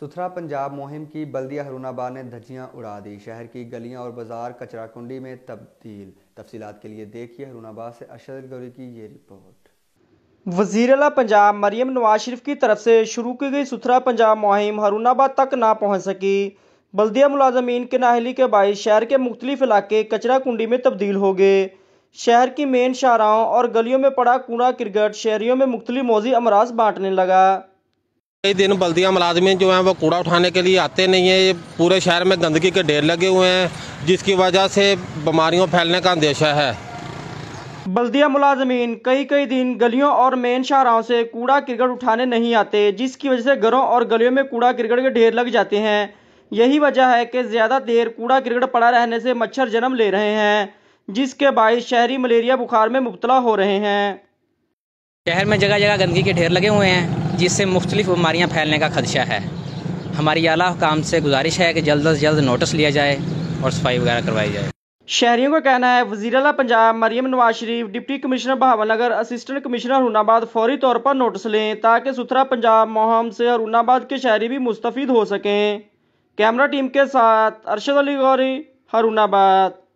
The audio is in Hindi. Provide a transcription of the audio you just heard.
सुथरा पंजाब मुहिम की बल्दिया हरूनाबाद ने धजियाँ उड़ा दी शहर की गलियाँ और बाजार कचरा कुंडी में तब्दील तफसीत के लिए देखिए हरूनाबाद से अशद गौरी की ये रिपोर्ट वजीर अला पंजाब मरियम नवाज शरीफ की तरफ से शुरू की गई सुथरा पंजाब मुहिम हरूनाबाद तक ना पहुँच सकी बल्दिया मुलाजमीन के नाहली के बाईस शहर के मुख्तलिफ इलाके कचरा कुंडी में तब्दील हो गए शहर की मेन शाहराओं और गलियों में पड़ा कूड़ा क्रिकेट शहरियों में मुख्तलि मौजी अमराज बांटने लगा कई दिन बल्दिया मुलाजमी जो हैं वो कूड़ा उठाने के लिए आते नहीं हैं ये पूरे शहर में गंदगी के ढेर लगे हुए हैं जिसकी वजह से बीमारियों फैलने का अंदेशा है बल्दिया मुलाजमीन कई कई दिन गलियों और मेन शाहराहों से कूड़ा क्रिकेट उठाने नहीं आते जिसकी वजह से घरों और गलियों में कूड़ा क्रिकेट के ढेर लग जाते हैं यही वजह है कि ज़्यादा देर कूड़ा क्रिकेट पड़ा रहने से मच्छर जन्म ले रहे हैं जिसके बाद शहरी मलेरिया बुखार में मुबतला हो रहे हैं शहर में जगह जगह गंदगी के ढेर लगे हुए हैं जिससे मुख्तलिफ़ बीमारियाँ फैलने का खदशा है हमारी अला हुकाम से गुजारिश है कि जल्द अज जल्द नोटिस लिया जाए और सफाई वगैरह करवाई जाए शहरीों का कहना है वजीर अला Punjab Maryam Nawaz Sharif deputy commissioner Bahawalnagar assistant commissioner Harunabad फौरी तौर पर नोटिस लें ताकि सुथरा पंजाब मोहम से हरुणाबाद के शहरी भी मुस्तफ़ हो सकें कैमरा टीम के साथ अरशद अली गौरी हरुणाबाद